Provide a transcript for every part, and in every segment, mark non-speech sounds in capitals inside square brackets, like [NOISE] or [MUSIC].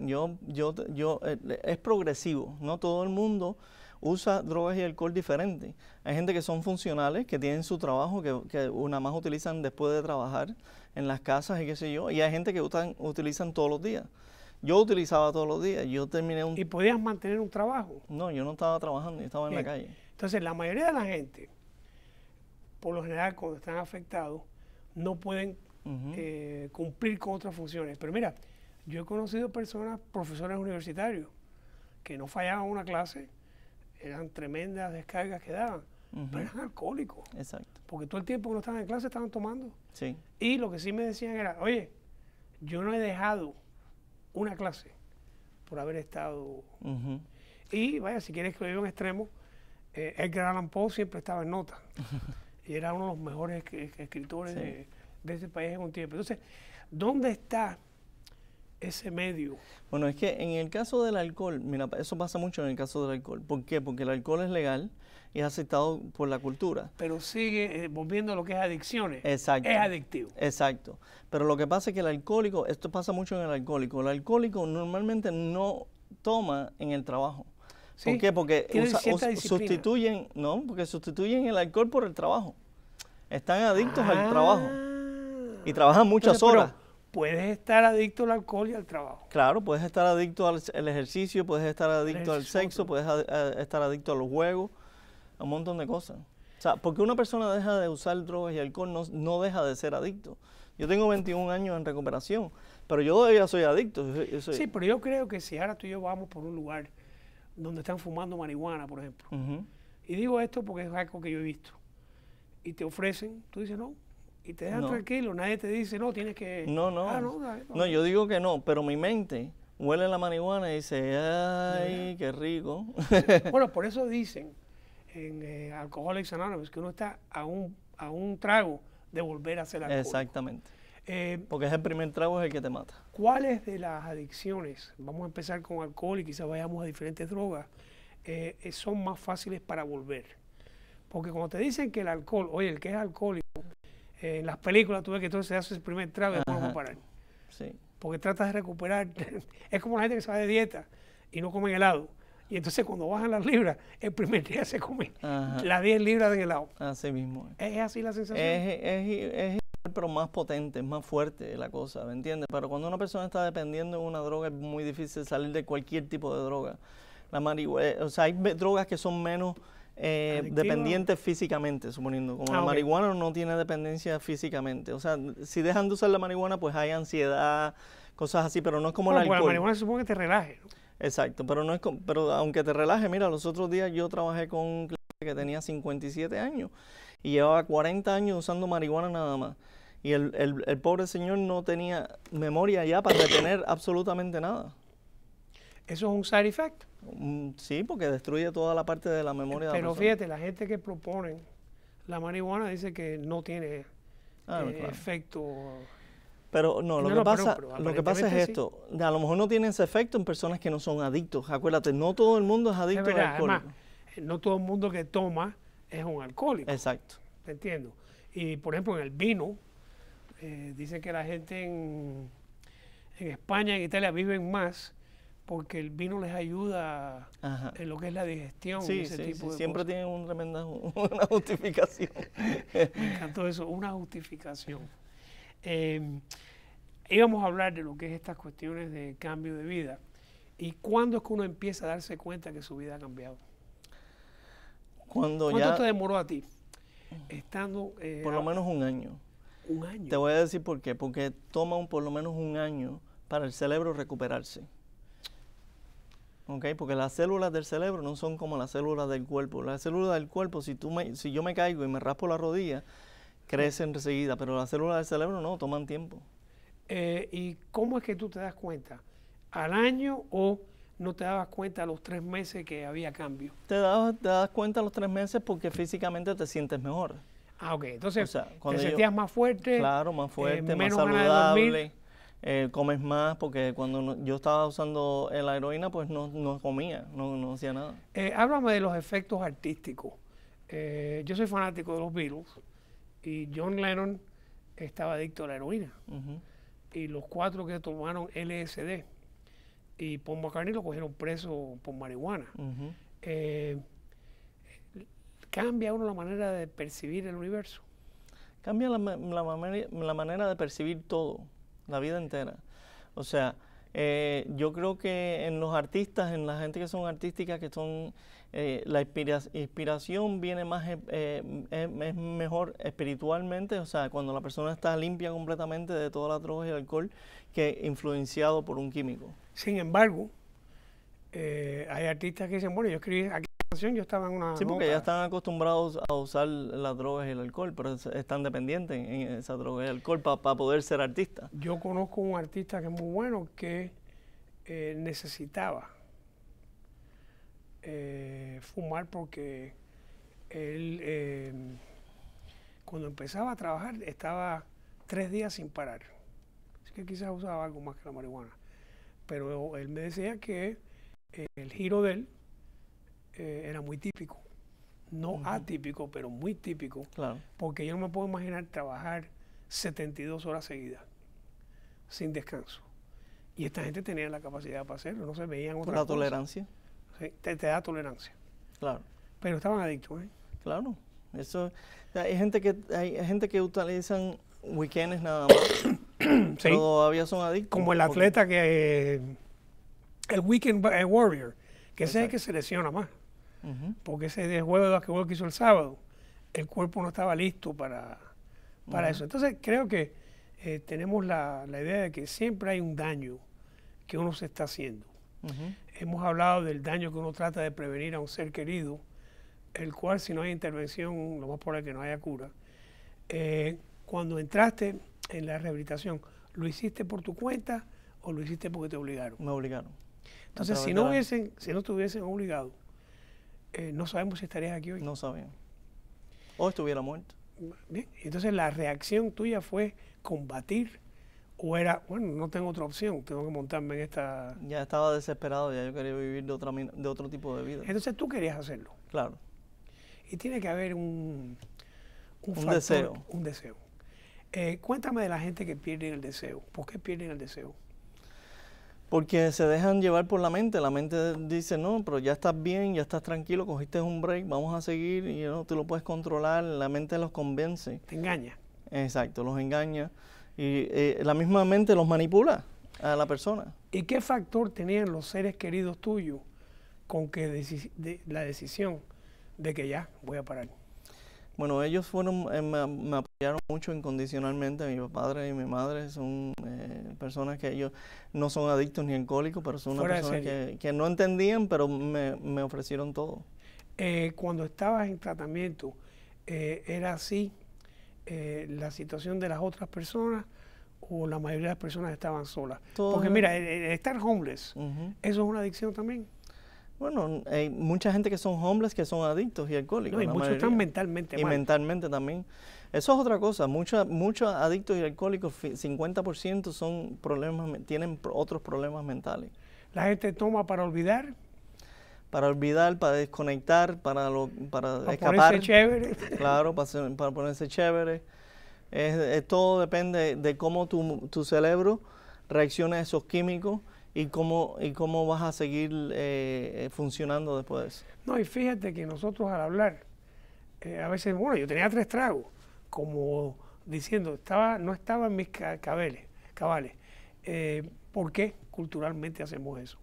Yo, yo, yo, eh, es progresivo, no todo el mundo usa drogas y alcohol diferente. Hay gente que son funcionales, que tienen su trabajo, que, una nada más utilizan después de trabajar en las casas y qué sé yo, y hay gente que utilizan todos los días. Yo utilizaba todos los días, yo terminé un... ¿Y podías mantener un trabajo? No, yo no estaba trabajando, yo estaba en la eh, calle. Entonces, la mayoría de la gente, por lo general, cuando están afectados, no pueden eh, cumplir con otras funciones. Pero mira, yo he conocido personas, profesores universitarios, que no fallaban una clase, eran tremendas descargas que daban, pero eran alcohólicos. Exacto. Porque todo el tiempo que no estaban en clase estaban tomando. Sí. Y lo que sí me decían era, oye, yo no he dejado una clase por haber estado. Y vaya, si quieres que lo diga extremo, eh, Edgar Allan Poe siempre estaba en nota. [LAUGHS] y era uno de los mejores escritores de ese país en un tiempo. Entonces, ¿dónde está ese medio? Bueno, es que en el caso del alcohol, mira, eso pasa mucho en el caso del alcohol. ¿Por qué? Porque el alcohol es legal y es aceptado por la cultura. Pero sigue eh, volviendo lo que es adicciones. Exacto. Es adictivo. Exacto. Pero lo que pasa es que el alcohólico, esto pasa mucho en el alcohólico, el alcohólico normalmente no toma en el trabajo. ¿Por qué? Porque sustituyen, no, porque sustituyen el alcohol por el trabajo. Están adictos al ah. trabajo y trabajan muchas horas puedes estar adicto al alcohol y al trabajo. Claro, puedes estar adicto al, ejercicio, puedes estar adicto al sexo, puedes estar adicto a los juegos, a un montón de cosas. O sea, porque una persona deja de usar drogas y alcohol no, deja de ser adicto. Yo tengo 21 años en recuperación, pero yo todavía soy adicto. Sí, pero yo creo que si ahora tú y yo vamos por un lugar donde están fumando marihuana, por ejemplo, y digo esto porque es algo que yo he visto, y te ofrecen, tú dices, no, y te dejan tranquilo. Nadie te dice, no, tienes que. No, no. Ah, no, yo digo que no, pero mi mente huele la marihuana y dice, ay, qué rico. [LAUGHS] bueno, por eso dicen en eh, Alcoholics Anonymous que uno está a un, a un trago de volver a hacer alcohólico. Exactamente. Eh, Porque es el primer trago es el que te mata. ¿Cuáles de las adicciones, vamos a empezar con alcohol y quizás vayamos a diferentes drogas, eh, son más fáciles para volver? Porque cuando te dicen que el alcohol, oye, el que es alcohólico, en eh, las películas tú ves que entonces se hace el primer trago y no parar. Sí. Porque trata de recuperar. [LAUGHS] es como la gente que se va de dieta y no come helado. Y entonces cuando bajan las libras, el primer día se come las 10 libras de helado. Así mismo. Es así la sensación. Es, es, es, pero más potente, es más fuerte la cosa, ¿me entiendes? Pero cuando una persona está dependiendo de una droga es muy difícil salir de cualquier tipo de droga. La marihuana o sea, hay drogas que son menos eh, dependiente físicamente, suponiendo. Como ah, la marihuana no tiene dependencia físicamente. O sea, si dejan de usar la marihuana, pues hay ansiedad, cosas así, pero no es como el alcohol. la marihuana supongo que te relaje. Exacto, pero no es pero aunque te relaje, mira, los otros días yo trabajé con un cliente que tenía 57 años y llevaba 40 años usando marihuana nada más. Y el, pobre señor no tenía memoria ya para detener absolutamente nada. Eso es un side effect. Mm, sí, porque destruye toda la parte de la memoria de la fíjate, la gente que propone la marihuana dice que no tiene ah, eh, efecto. Pero no, lo, que, pasa, lo que pasa es esto. A lo mejor no tiene ese efecto en personas que no son adictos. Acuérdate, no todo el mundo es adicto al alcohol. no todo el mundo que toma es un alcohólico. Exacto. Te entiendo. Y por ejemplo, en el vino, eh, dicen que la gente en, en España, en Italia, viven más porque el vino les ayuda en lo que es la digestión. siempre tienen un [LAUGHS] una justificación. Me encantó eso, una justificación. Em, íbamos a hablar de lo que es estas cuestiones de cambio de vida. ¿Y cuándo es que uno empieza a darse cuenta que su vida ha cambiado? Cuando ¿Cuánto te demoró a ti? Estando... Eh, por lo menos un año. ¿Un año? Te voy a decir por qué. Porque toma un, por lo menos un año para el cerebro recuperarse porque las células del cerebro no son como las células del cuerpo. Las células del cuerpo, si, tú si yo me caigo y me raspo la rodilla, crecen enseguida, pero las células del cerebro no, toman tiempo. Eh, ¿Y cómo es que tú te das cuenta? ¿Al año o no te dabas cuenta a los tres meses que había cambio? Te das, te das cuenta a los tres meses porque físicamente te sientes mejor. Ah, ok. Entonces, cuando te sentías más fuerte. Claro, más eh, fuerte, más saludable. Eh, comes más, porque cuando yo estaba usando eh, la heroína, pues no, comía, no, no hacía nada. Eh, háblame de los efectos artísticos. yo soy fanático de los virus y John Lennon estaba adicto a la heroína. Y los cuatro que tomaron LSD y Pombo McCartney lo cogieron preso por marihuana. ¿Cambia uno la manera de percibir el universo? Cambia la manera de percibir todo la vida entera. O sea, eh, yo creo que en los artistas, en la gente que son artísticas, que son, eh, la inspiración viene más, eh, es, mejor espiritualmente, o sea, cuando la persona está limpia completamente de toda la droga y el alcohol, que influenciado por un químico. Sin embargo, hay artistas que dicen, bueno, yo escribí aquí yo estaba en una. Sí, porque ya están acostumbrados a usar las drogas y el alcohol, pero están dependientes en esa droga y el alcohol para poder ser artista. Yo conozco un artista que es muy bueno que eh, necesitaba eh, fumar porque él, em, cuando empezaba a trabajar, estaba tres días sin parar. Así que quizás usaba algo más que la marihuana. Pero él me decía que eh, el giro de él eh, era muy típico. No atípico, pero muy típico. Claro. Porque yo no me puedo imaginar trabajar 72 horas seguidas, sin descanso. Y esta gente tenía la capacidad para hacerlo, no se veían otra La tolerancia. Sí, te, da tolerancia. Claro. Pero estaban adictos, ¿eh? Claro. Eso, hay gente que hay gente que utilizan weekends nada más. [COUGHS] Pero todavía son adictos. Como el atleta que eh, el weekend eh, warrior, que ese es el que se lesiona más porque ese juego de basquetbol que hizo el sábado, el cuerpo no estaba listo para, para eso. Entonces creo que eh, tenemos la, idea de que siempre hay un daño que uno se está haciendo. Hemos hablado del daño que uno trata de prevenir a un ser querido, el cual si no hay intervención, lo más probable es que no haya cura. Eh, cuando entraste en la rehabilitación, ¿lo hiciste por tu cuenta o lo hiciste porque te obligaron? Me obligaron. Entonces, si no, hubiesen, si no te hubiesen obligado, eh, no sabemos si estarías aquí hoy. No sabemos. O estuviera muerto. Bien, entonces la reacción tuya fue combatir o era, bueno, no tengo otra opción, tengo que montarme en esta... Ya estaba desesperado, ya yo quería vivir de, otro tipo de vida. Entonces tú querías hacerlo. Claro. Y tiene que haber un... Un, deseo. Un deseo. Eh, cuéntame de la gente que pierde el deseo. ¿Por qué pierden el deseo? Porque se dejan llevar por la mente, la mente dice, no, pero ya estás bien, ya estás tranquilo, cogiste un break, vamos a seguir, y no, tú lo puedes controlar, la mente los convence. Te engaña. Exacto, los engaña. Y eh, la misma mente los manipula a la persona. ¿Y qué factor tenían los seres queridos tuyos con que la decisión de que ya voy a parar? Bueno, ellos fueron, eh, me, apoyaron mucho incondicionalmente. Mi padre y mi madre son eh, personas que ellos no son adictos ni alcohólicos, pero son personas que, no entendían, pero me, ofrecieron todo. Eh, cuando estabas en tratamiento, ¿era así la situación de las otras personas o la mayoría de las personas estaban solas? Porque mira, estar homeless, eso es una adicción también. Bueno, hay mucha gente que son hombres que son adictos y alcohólicos. No, y muchos están mentalmente. Y mentalmente también. Eso es otra cosa. Muchos muchos adictos y alcohólicos, 50% son problemas, tienen otros problemas mentales. La gente toma para olvidar. Para olvidar, para desconectar, para, lo, para, Ponerse chévere. Claro, para, ponerse chévere. Es, todo depende de cómo tu, tu cerebro reacciona a esos químicos ¿Y cómo, y cómo vas a seguir eh, eh, funcionando después de eso? No, y fíjate que nosotros al hablar, eh, a veces, bueno, yo tenía tres tragos, como diciendo, estaba, no estaba en mis cabeles, cabales. ¿Por qué culturalmente hacemos eso?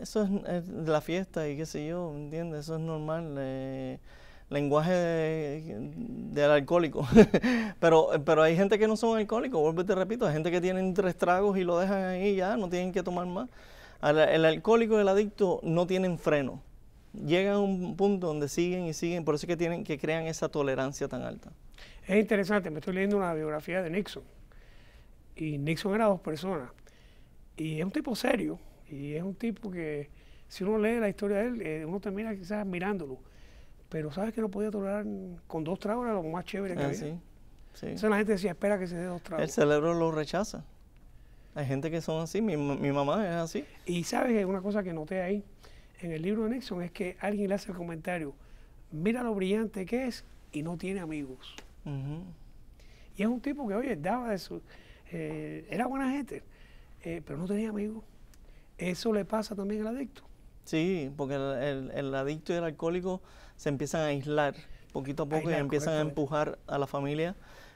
Eso es, de la fiesta y qué sé yo, ¿entiendes? Eso es normal lenguaje del alcohólico. [LAUGHS] pero, pero hay gente que no son alcohólicos, vuelvo y te repito, hay gente que tienen tres tragos y lo dejan ahí ya, no tienen que tomar más. El, alcohólico y el adicto no tienen freno. Llegan a un punto donde siguen y siguen, por eso es que tienen que crean esa tolerancia tan alta. Es interesante, me estoy leyendo una biografía de Nixon. Y Nixon era dos personas. Y es un tipo serio. Y es un tipo que, si uno lee la historia de él, eh, uno termina quizás mirándolo. Pero sabes que lo podía tolerar con dos tragos, era lo más chévere que ah, había. Sí, sí. Entonces la gente decía, espera que se dé dos tragos. El cerebro lo rechaza. Hay gente que son así, mi, mamá es así. Y sabes, una cosa que noté ahí en el libro de Nixon es que alguien le hace el comentario, mira lo brillante que es y no tiene amigos. Y es un tipo que, oye, daba de su, eh, era buena gente, eh, pero no tenía amigos. Eso le pasa también al adicto. Sí, porque el, adicto y el alcohólico se empiezan a aislar poquito a poco y empiezan a empujar a la familia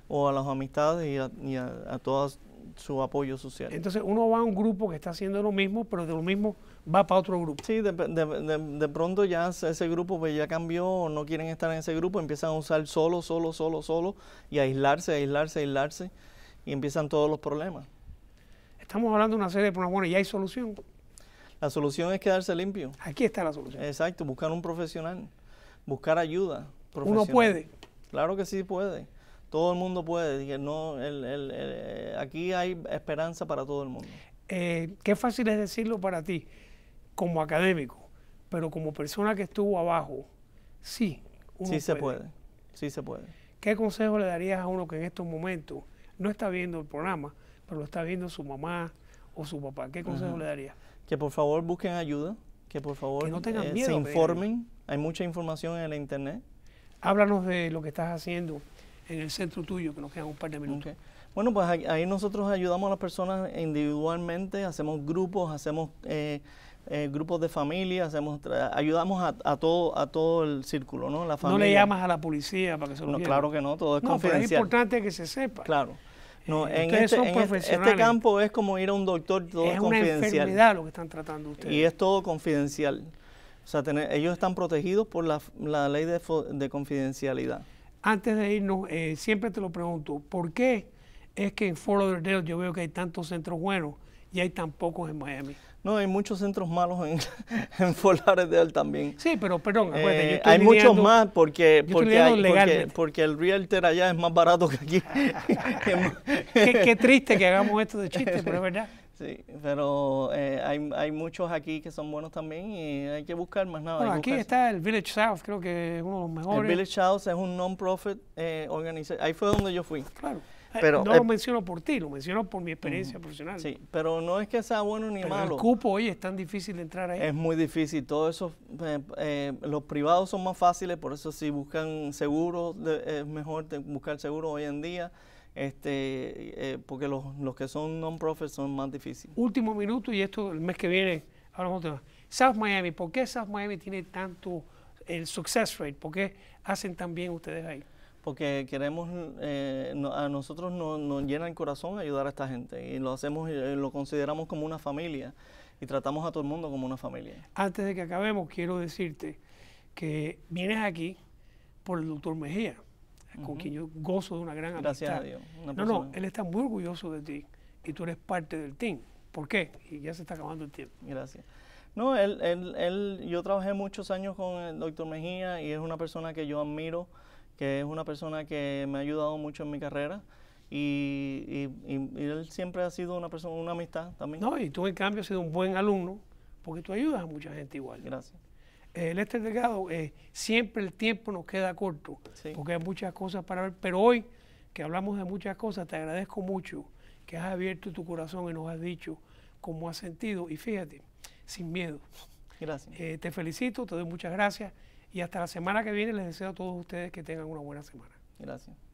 o a las amistades y a, todo su apoyo social. Entonces uno va a un grupo que está haciendo lo mismo, pero de lo mismo va para otro grupo. Sí, de, pronto ya ese grupo pues ya cambió, no quieren estar en ese grupo, empiezan a usar solo, solo, solo, solo y aislarse, aislarse, aislarse y empiezan todos los problemas. Estamos hablando de una serie de problemas, bueno, ya hay solución. La solución es quedarse limpio. Aquí está la solución. Exacto, buscar un profesional buscar ayuda. Profesional. Uno puede. Claro que sí puede. Todo el mundo puede. No, eh, aquí hay esperanza para todo el mundo. Eh, qué fácil es decirlo para ti, como académico, pero como persona que estuvo abajo, sí. sí se puede. Sí se puede. ¿Qué consejo le darías a uno que en estos momentos no está viendo el programa, pero lo está viendo su mamá o su papá? ¿Qué consejo le darías? Que por favor busquen ayuda, que por favor que no tengan eh, miedo se informen. Hay mucha información en el internet. Háblanos de lo que estás haciendo en el centro tuyo, que nos quedan un par de minutos. Bueno, pues ahí nosotros ayudamos a las personas individualmente, hacemos grupos, hacemos eh, eh, grupos de familia, hacemos ayudamos a, todo a todo el círculo, ¿no? La familia. No le llamas a la policía para que se lo no, Claro que no, todo es confidencial. Pero es importante que se sepa. Claro. No, eh, este, en, este, este campo es como ir a un doctor, todo es, confidencial. Es una enfermedad lo que están tratando ustedes. Y es todo confidencial. O sea, ellos están protegidos por la, ley de, confidencialidad. Antes de irnos, eh, siempre te lo pregunto, ¿por qué es que en Fort Lauderdale yo veo que hay tantos centros buenos y hay tan pocos en Miami? No, hay muchos centros malos en, [LAUGHS] en Fort también. Sí, pero perdón, eh, acuérdate, Hay muchos más porque, porque, el realtor allá es más barato que aquí. [LAUGHS] qué, qué triste que hagamos esto de chiste, [LAUGHS] pero es verdad. Sí, pero eh, hay, hay, muchos aquí que son buenos también y hay que buscar más nada. aquí está el Village South, creo que es uno de los mejores. El Village South es un non-profit eh, Ahí fue donde yo fui. Claro. Eh, pero, no lo menciono por ti, lo menciono por mi experiencia profesional. Sí, pero no es que sea bueno ni malo. El cupo hoy es tan difícil de entrar ahí. Es muy difícil. Todos esos, eh, los privados son más fáciles, por eso si buscan seguro, es mejor buscar seguro hoy en día este, eh, porque los, que son non-profit son más difíciles. Último minuto y esto el mes que viene hablamos de South Miami. ¿Por qué South Miami tiene tanto el success rate? ¿Por qué hacen tan bien ustedes ahí? Porque queremos, eh, a nosotros nos, llena el corazón ayudar a esta gente y lo hacemos, eh, lo consideramos como una familia y tratamos a todo el mundo como una familia. Antes de que acabemos, quiero decirte que vienes aquí por el doctor Mejía con quien yo gozo de una gran amistad. Gracias a Dios. no, no, él está muy orgulloso de ti y tú eres parte del team. ¿Por qué? Y ya se está acabando el tiempo. Gracias. No, él, él, él, yo trabajé muchos años con el doctor Mejía y es una persona que yo admiro, que es una persona que me ha ayudado mucho en mi carrera. Y, y, él siempre ha sido una persona, una amistad también. No, y tú en cambio has sido un buen alumno, porque tú ayudas a mucha gente igual. Gracias. Eh, el Lester Delgado, eh, siempre el tiempo nos queda corto, porque hay muchas cosas para ver, pero hoy que hablamos de muchas cosas, te agradezco mucho que has abierto tu corazón y nos has dicho cómo has sentido y fíjate, sin miedo. Gracias. Eh, te felicito, te doy muchas gracias y hasta la semana que viene les deseo a todos ustedes que tengan una buena semana. Gracias.